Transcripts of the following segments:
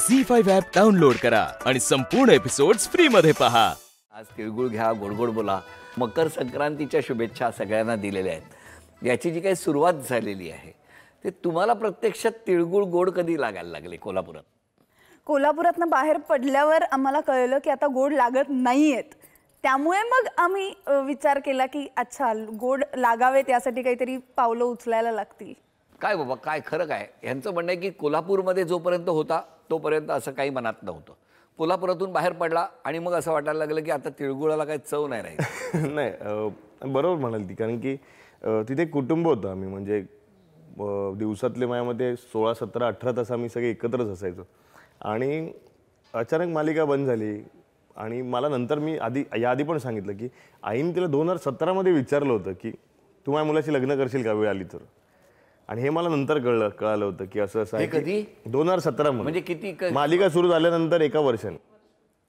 C five app download करा आणि संपूर्ण एपिसोड्स मध्ये पहा आज तिळगुळ घ्या गोडगोड बोला मकर संक्रांतीच्या शुभेच्छा सगळ्यांना दिलेल्या आहेत याची जी काही सुरुवात झालेली आहे ते तुम्हाला प्रत्यक्षात तिळगुळ गोड कधी लागायला लागले कोल्हापुरात कोल्हापुरातनं बाहेर पडल्यावर आम्हाला कळलं की आता गोड लागत नाही आहेत त्यामुळे मग आम्ही विचार केला की अच्छा गोड लागावेत यासाठी काहीतरी पावलं उचलायला लागतील काय बाबा काय खरं काय ह्यांचं म्हणणं आहे की कोल्हापूरमध्ये जोपर्यंत होता तोपर्यंत असं काही मनात नव्हतं कोल्हापुरातून बाहेर पडला आणि मग असं वाटायला लागलं की आता तिळगुळाला काही चव नाही राहील नाही बरोबर म्हणाल ती कारण की तिथे कुटुंब होतं आम्ही म्हणजे दिवसातले माझ्यामध्ये सोळा सतरा अठरा तास आम्ही सगळे एकत्रच असायचो आणि अचानक मालिका बंद झाली आणि मला नंतर मी आधी याआधी पण सांगितलं की आईने तिला दोन हजार सतरामध्ये विचारलं होतं की तू माझ्या मुलाशी लग्न करशील का वेळ आली तर आणि हे मला नंतर कळलं कळालं होतं की असं असं कधी दोन हजार सतरा म्हणजे किती मालिका सुरू झाल्यानंतर एका वर्षाने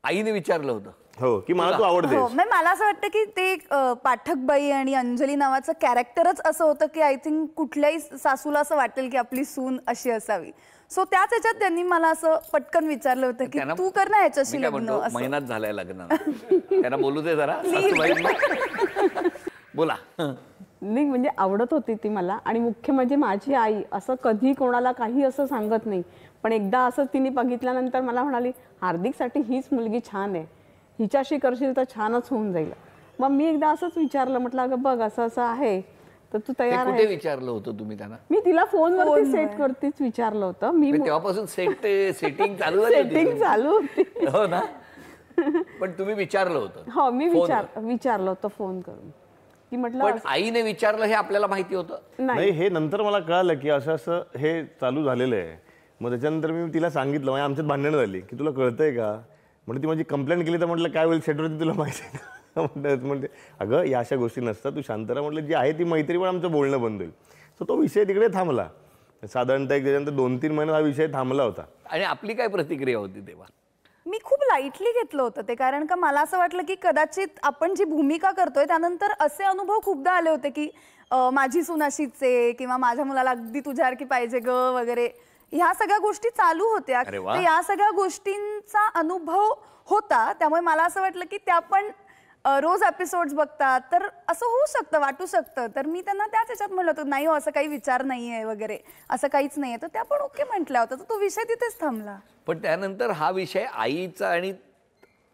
आईने विचारलं होतं हो की मला तू आवडते हो, म्हणजे मला असं वाटतं की ते पाठकबाई आणि अंजली नावाचं कॅरेक्टरच असं होतं की आय थिंक कुठल्याही सासूला असं वाटेल की आपली सून अशी असावी सो त्याच ह्याच्यात त्यांनी मला असं पटकन विचारलं होतं की तू कर ना ह्याच्याशी लग्न लग्न त्यांना बोलू दे जरा बोला नाही म्हणजे आवडत होती ती मला आणि मुख्य म्हणजे माझी आई असं कधी कोणाला काही असं सांगत नाही पण एकदा असं तिने बघितल्यानंतर मला म्हणाली हार्दिकसाठी हीच मुलगी छान आहे हिच्याशी करशील तर छानच होऊन जाईल मग मी एकदा असंच विचारलं म्हटलं अगं बघ असं असं आहे तर तू तयार आहे विचारलं होतं तुम्ही त्यांना मी तिला फोनवरती सेट करतेच विचारलं होतं मी तेव्हापासून सेट सेटिंग चालू सेटिंग चालू होती हो ना पण तुम्ही विचारलं होतं हो मी विचार विचारलं होतं फोन करून की म्हटलं पण आईने विचारलं हे आपल्याला माहिती होतं नाही हे नंतर मला कळालं की असं असं हे चालू झालेलं आहे मग त्याच्यानंतर मी तिला सांगितलं म्हणजे आमच्यात भांडणं झाली की तुला कळतंय का म्हणजे ती माझी कंप्लेंट केली तर म्हटलं काय होईल सेटवरती तुला माहिती आहे म्हणते अगं या अशा गोष्टी नसतात तू शांतरा म्हटलं जी आहे ती मैत्री पण आमचं बोलणं बंद होईल तो विषय तिकडे थांबला साधारणतः एक त्याच्यानंतर दोन तीन महिन्यात हा विषय थांबला होता आणि आपली काय प्रतिक्रिया होती तेव्हा मी खूप लाईटली घेतलं होतं ते कारण का मला असं वाटलं की कदाचित आपण जी भूमिका करतोय त्यानंतर असे अनुभव खूपदा आले होते की माझी सुनाशीचे किंवा माझ्या मुलाला अगदी तुझ्यासारखी पाहिजे ग वगैरे ह्या सगळ्या गोष्टी चालू होत्या या सगळ्या गोष्टींचा अनुभव होता त्यामुळे मला असं वाटलं की त्या पण रोज एपिसोड्स बघतात तर असं होऊ शकतं वाटू शकतं तर मी त्यांना त्याच याच्यात म्हणलं होतं नाही हो असं काही विचार नाहीये वगैरे असं काहीच नाही आहे तर त्या पण ओके म्हटल्या होत्या तर तो विषय तिथेच थांबला पण त्यानंतर हा विषय आईचा आणि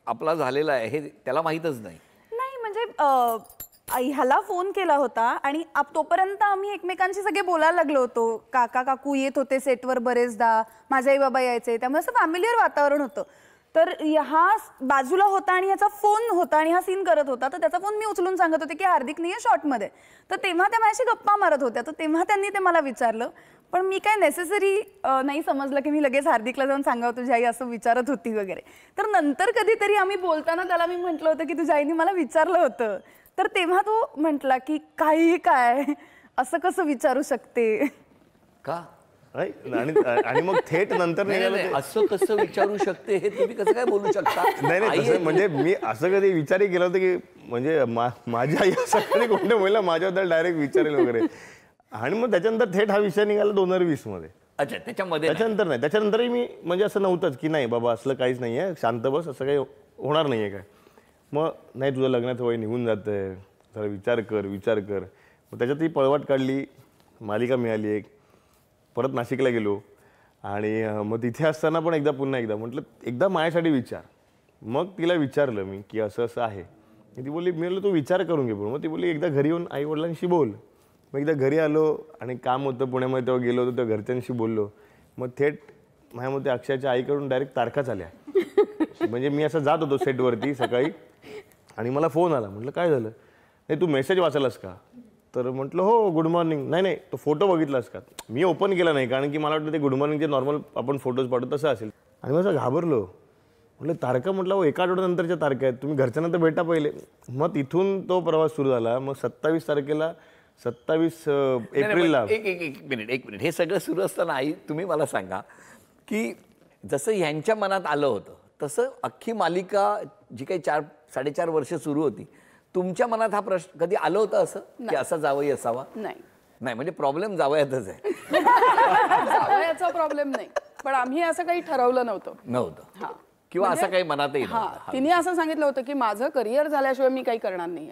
आपला झालेला आहे हे त्याला माहीतच नाही नाही म्हणजे ह्याला फोन केला होता आणि तोपर्यंत आम्ही एकमेकांशी सगळे बोलायला लागलो होतो काका काकू येत होते सेटवर बरेचदा माझे आई बाबा यायचे त्यामुळे असं फॅमिलीअर वातावरण होतं तर हा बाजूला होता आणि याचा फोन होता आणि हा सीन करत होता तर त्याचा फोन मी उचलून सांगत होते की हार्दिक नाही आहे मध्ये तर तेव्हा त्या माझ्याशी गप्पा मारत होत्या तर तेव्हा त्यांनी ते मला विचारलं पण मी काय नेसेसरी नाही समजलं की मी लगेच हार्दिकला जाऊन सांगावं तुझी आई असं विचारत होती वगैरे तर नंतर कधीतरी आम्ही बोलताना त्याला मी म्हटलं होतं की तुझ्या आईने मला विचारलं होतं तर तेव्हा तो म्हटला की काही काय असं कसं विचारू शकते का आणि आणि मग थेट नंतर निघालं असं कसं विचारू शकते हे तुम्ही कसं काय बोलू शकता नाही नाही म्हणजे मी असं कधी विचारही केलं होतं की म्हणजे माझ्या आई असं कोणते कोणत्या माझ्याबद्दल डायरेक्ट विचारेल वगैरे आणि मग त्याच्यानंतर थेट हा विषय निघाला दोन हजार वीस मध्ये अच्छा त्याच्यामध्ये त्याच्यानंतर नाही त्याच्यानंतरही मी म्हणजे असं नव्हतंच की नाही बाबा असलं काहीच नाही आहे शांत बस असं काही होणार नाही आहे काय मग नाही तुझं लग्नात वय निघून जातं जरा विचार कर विचार कर मग त्याच्यात ती पळवाट काढली मालिका मिळाली एक परत नाशिकला गेलो आणि मग तिथे असताना पण एकदा पुन्हा एकदा म्हटलं एकदा माझ्यासाठी विचार मग तिला विचारलं मी की असं असं आहे ती बोलली मी म्हटलं तू विचार करून घे पण मग ती बोलली एकदा घरी येऊन आई वडिलांशी बोल मग एकदा घरी आलो आणि काम होतं पुण्यामध्ये तेव्हा गेलो होतो तेव्हा घरच्यांशी बोललो मग थेट माझ्या मते अक्षयाच्या आईकडून डायरेक्ट तारखा आल्या म्हणजे मी असं जात होतो सेटवरती सकाळी आणि मला फोन आला म्हटलं काय झालं नाही तू मेसेज वाचलास का तर म्हटलं हो गुड मॉर्निंग नाही नाही तो फोटो बघितलास का मी ओपन केला नाही कारण की मला वाटतं ते गुड मॉर्निंगचे नॉर्मल आपण फोटोज पाठवतो तसं असेल आणि मी असं घाबरलो म्हटलं तारखा म्हटलं हो एका आठवड्यानंतरच्या तारखा आहेत तुम्ही घरच्यांना भेटा पहिले मग तिथून तो प्रवास सुरू झाला मग सत्तावीस तारखेला सत्तावीस एप्रिलला एक एक एक मिनिट एक मिनिट हे सगळं सुरू असताना आई तुम्ही मला सांगा की जसं ह्यांच्या मनात आलं होतं तसं अख्खी मालिका जी काही चार साडेचार वर्ष सुरू होती तुमच्या मनात हा प्रश्न कधी आलं होतं असं की असा जावई असावा नाही नाही म्हणजे प्रॉब्लेम जावयातच आहे जावयाचा प्रॉब्लेम नाही पण आम्ही असं काही ठरवलं नव्हतं नव्हतं किंवा असं म्हणजे काही मनातही हा तिने असं सांगितलं होतं की माझं करिअर झाल्याशिवाय मी काही करणार नाही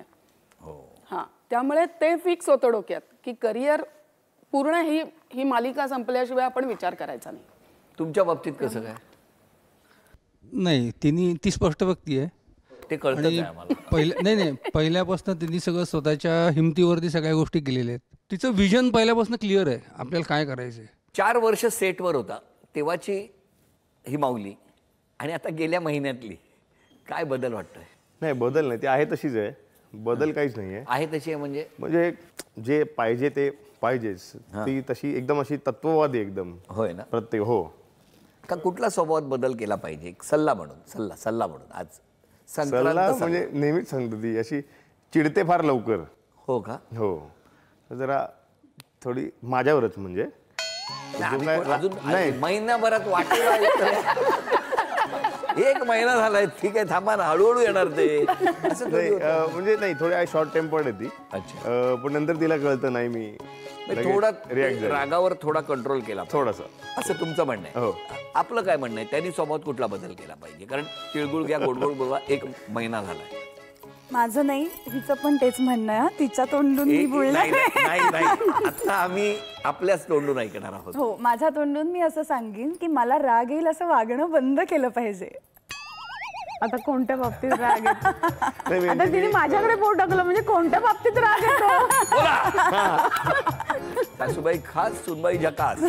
हो. हा त्यामुळे ते फिक्स होतं डोक्यात की करिअर पूर्ण ही ही मालिका संपल्याशिवाय आपण विचार करायचा नाही तुमच्या बाबतीत कसं काय नाही तिने ती स्पष्ट व्यक्ती आहे ते कळत नाही नाही पहिल्यापासून त्यांनी सगळं स्वतःच्या हिमतीवरती सगळ्या गोष्टी केलेल्या आहेत तिचं विजन पहिल्यापासून क्लिअर आहे आपल्याला काय करायचं चार वर्ष सेटवर होता तेव्हाची ही माऊली आणि आता गेल्या महिन्यातली काय बदल वाटतोय नाही बदल नाही ती आहे तशीच आहे बदल काहीच नाही आहे तशी आहे म्हणजे म्हणजे जे पाहिजे ते पाहिजेच ती तशी एकदम अशी तत्ववादी एकदम होय ना प्रत्येक हो का कुठला स्वभावात बदल केला पाहिजे सल्ला म्हणून सल्ला सल्ला म्हणून आज सल्ला म्हणजे नेहमीच सांगतो ती अशी चिडते फार लवकर हो का हो जरा थोडी माझ्यावरच म्हणजे नाही महिनाभरात वाटेल एक महिना झालाय ठीक आहे थांबा ना हळूहळू येणार ते म्हणजे नाही, थोडी आय म्हणजे नाही शॉर्ट टेम्पर्ड आहे ती अच्छा पण नंतर तिला कळतं नाही मी थोडा रागावर थोडा कंट्रोल केला थोडस असं तुमचं म्हणणं आहे हो. आपलं काय म्हणणं आहे त्यांनी स्वभाव कुठला बदल केला पाहिजे कारण तिळगुळ घ्या गोडगोड बोलवा एक महिना झालाय माझं नाही हिचं पण तेच म्हणणं तिच्या तोंडून मी बोलणार आता आम्ही आपल्याच तोंडून ऐकणार आहोत हो माझ्या तोंडून मी असं सांगेन की मला राग येईल असं वागणं बंद केलं पाहिजे आता कोणत्या बाबतीत राग आता तिने माझ्याकडे बोट टाकलं म्हणजे कोणत्या बाबतीत राग येतो सासूबाई खास सुनबाई झकास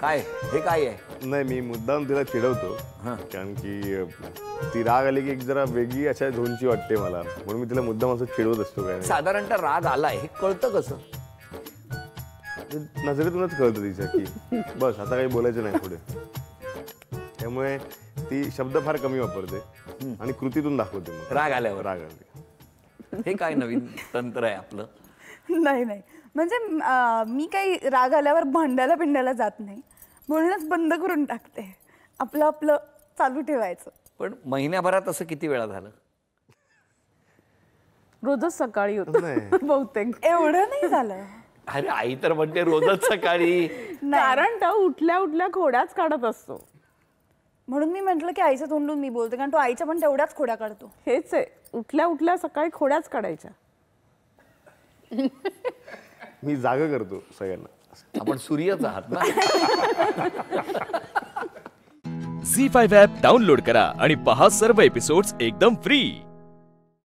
काय हे काय आहे नाही मी मुद्दाम तिला चिडवतो कारण की ती राग आली की एक जरा वेगळी अशा झोनची वाटते मला म्हणून मी तिला मुद्दाम असं चिडवत असतो काय साधारणतः राग आलाय हे कळतं कसं नजरेतूनच कळतं तिच्या की बस आता काही बोलायचं नाही पुढे त्यामुळे ती शब्द फार कमी वापरते आणि कृतीतून दाखवते राग आल्यावर राग आले हे काय नवीन तंत्र आहे आपलं नाही नाही म्हणजे मी काही राग आल्यावर भांडायला पिंडायला जात नाही बोलणंच बंद करून टाकते आपलं आपलं चालू ठेवायचं पण महिन्याभरात असं किती वेळा झालं रोजच सकाळी होत बहुतेक एवढं नाही झालं अरे आई तर म्हणते रोजच सकाळी कारण तो उठल्या उठल्या खोड्याच काढत असतो म्हणून मी म्हंटल की आईचं तोंडून मी बोलते कारण तो आईच्या पण तेवढ्याच खोड्या काढतो हेच आहे उठल्या उठल्या सकाळी खोड्याच काढायच्या मी जाग करतो सगळ्यांना आपण सूर्याचा आहात ना झी फाईव्ह ॲप डाउनलोड करा आणि पहा सर्व एपिसोड्स एकदम फ्री